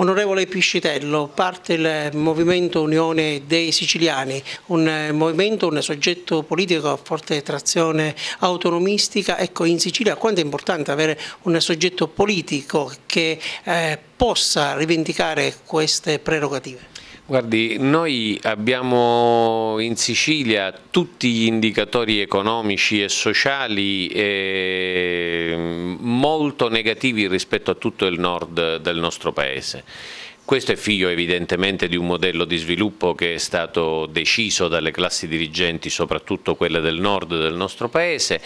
Onorevole Piscitello, parte il Movimento Unione dei Siciliani, un eh, movimento, un soggetto politico a forte trazione autonomistica. Ecco, in Sicilia quanto è importante avere un soggetto politico che eh, possa rivendicare queste prerogative? Guardi, noi abbiamo in Sicilia tutti gli indicatori economici e sociali ehm, molto negativi rispetto a tutto il nord del nostro paese. Questo è figlio evidentemente di un modello di sviluppo che è stato deciso dalle classi dirigenti, soprattutto quelle del nord del nostro paese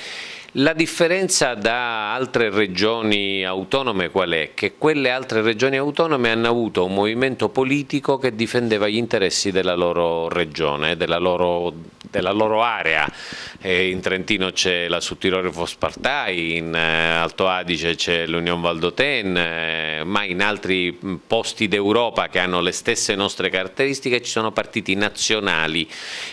la differenza da altre regioni autonome qual è? Che quelle altre regioni autonome hanno avuto un movimento politico che difendeva gli interessi della loro regione, della loro della loro area. Eh, in Trentino c'è la Suttirore Vospartai, in eh, Alto Adige c'è l'Union Valdoten, eh, ma in altri posti d'Europa che hanno le stesse nostre caratteristiche ci sono partiti nazionali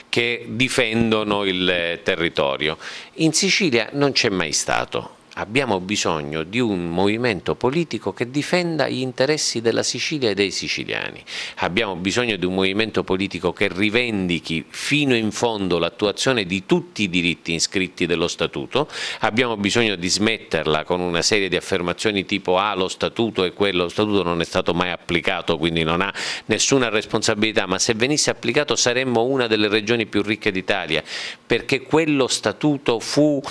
che difendono il eh, territorio. In Sicilia non c'è mai stato abbiamo bisogno di un movimento politico che difenda gli interessi della Sicilia e dei siciliani, abbiamo bisogno di un movimento politico che rivendichi fino in fondo l'attuazione di tutti i diritti iscritti dello Statuto, abbiamo bisogno di smetterla con una serie di affermazioni tipo ah lo Statuto è quello, lo Statuto non è stato mai applicato quindi non ha nessuna responsabilità, ma se venisse applicato saremmo una delle regioni più ricche d'Italia perché quello Statuto fu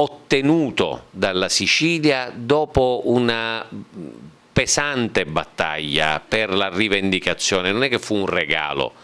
ottenuto dalla Sicilia dopo una pesante battaglia per la rivendicazione, non è che fu un regalo,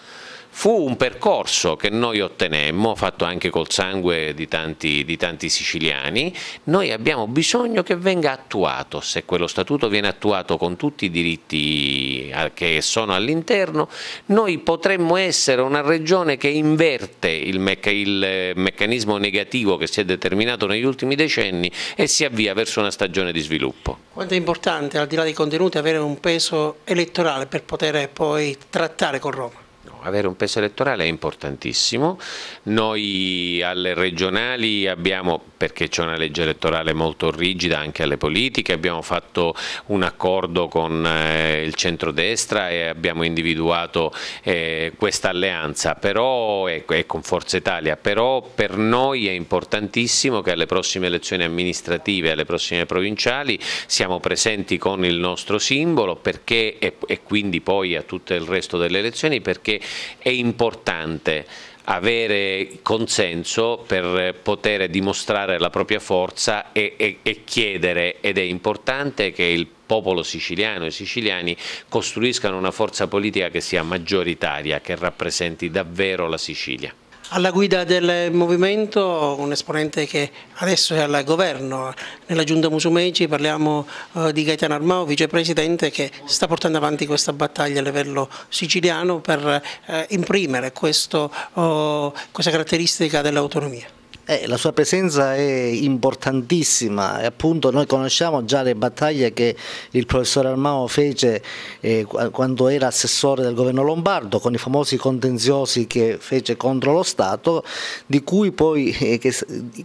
Fu un percorso che noi ottenemmo, fatto anche col sangue di tanti, di tanti siciliani, noi abbiamo bisogno che venga attuato, se quello statuto viene attuato con tutti i diritti eh, che sono all'interno, noi potremmo essere una regione che inverte il, mecca il eh, meccanismo negativo che si è determinato negli ultimi decenni e si avvia verso una stagione di sviluppo. Quanto è importante, al di là dei contenuti, avere un peso elettorale per poter poi trattare con Roma? avere un peso elettorale è importantissimo. Noi alle regionali abbiamo perché c'è una legge elettorale molto rigida anche alle politiche, abbiamo fatto un accordo con eh, il centrodestra e abbiamo individuato eh, questa alleanza però, e, ecco, e con Forza Italia, però per noi è importantissimo che alle prossime elezioni amministrative, alle prossime provinciali siamo presenti con il nostro simbolo perché, e, e quindi poi a tutto il resto delle elezioni perché è importante avere consenso per poter dimostrare la propria forza e, e, e chiedere, ed è importante che il popolo siciliano e i siciliani costruiscano una forza politica che sia maggioritaria, che rappresenti davvero la Sicilia. Alla guida del movimento un esponente che adesso è al governo, nella giunta Musumeci parliamo eh, di Gaetano Armao, vicepresidente che sta portando avanti questa battaglia a livello siciliano per eh, imprimere questo, oh, questa caratteristica dell'autonomia. Eh, la sua presenza è importantissima e appunto noi conosciamo già le battaglie che il professor Armao fece eh, quando era assessore del governo lombardo con i famosi contenziosi che fece contro lo Stato di cui poi eh, che,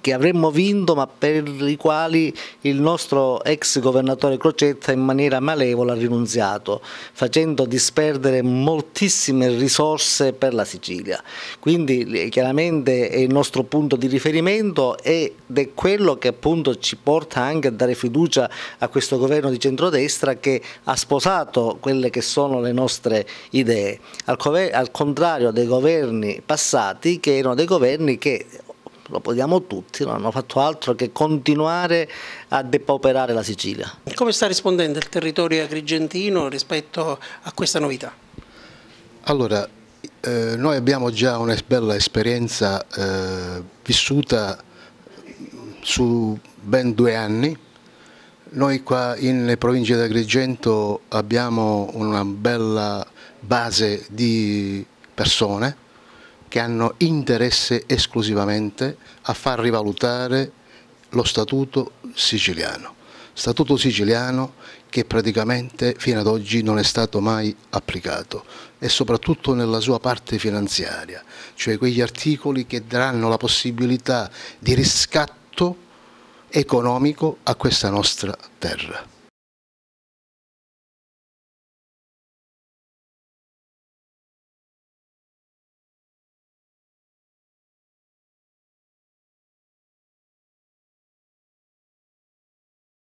che avremmo vinto ma per i quali il nostro ex governatore Crocetta in maniera malevola ha rinunziato facendo disperdere moltissime risorse per la Sicilia quindi chiaramente è il nostro punto di riferimento esperimento ed è quello che appunto ci porta anche a dare fiducia a questo governo di centrodestra che ha sposato quelle che sono le nostre idee, al, contrario dei governi passati che erano dei governi che lo vogliamo tutti, non hanno fatto altro che continuare a depauperare la Sicilia. Come sta rispondendo il territorio agrigentino rispetto a questa novità? Allora, eh, noi abbiamo già una bella esperienza eh, vissuta su ben due anni. Noi qua in provincia di Agrigento abbiamo una bella base di persone che hanno interesse esclusivamente a far rivalutare lo statuto siciliano statuto siciliano che praticamente fino ad oggi non è stato mai applicato e soprattutto nella sua parte finanziaria, cioè quegli articoli che daranno la possibilità di riscatto economico a questa nostra terra.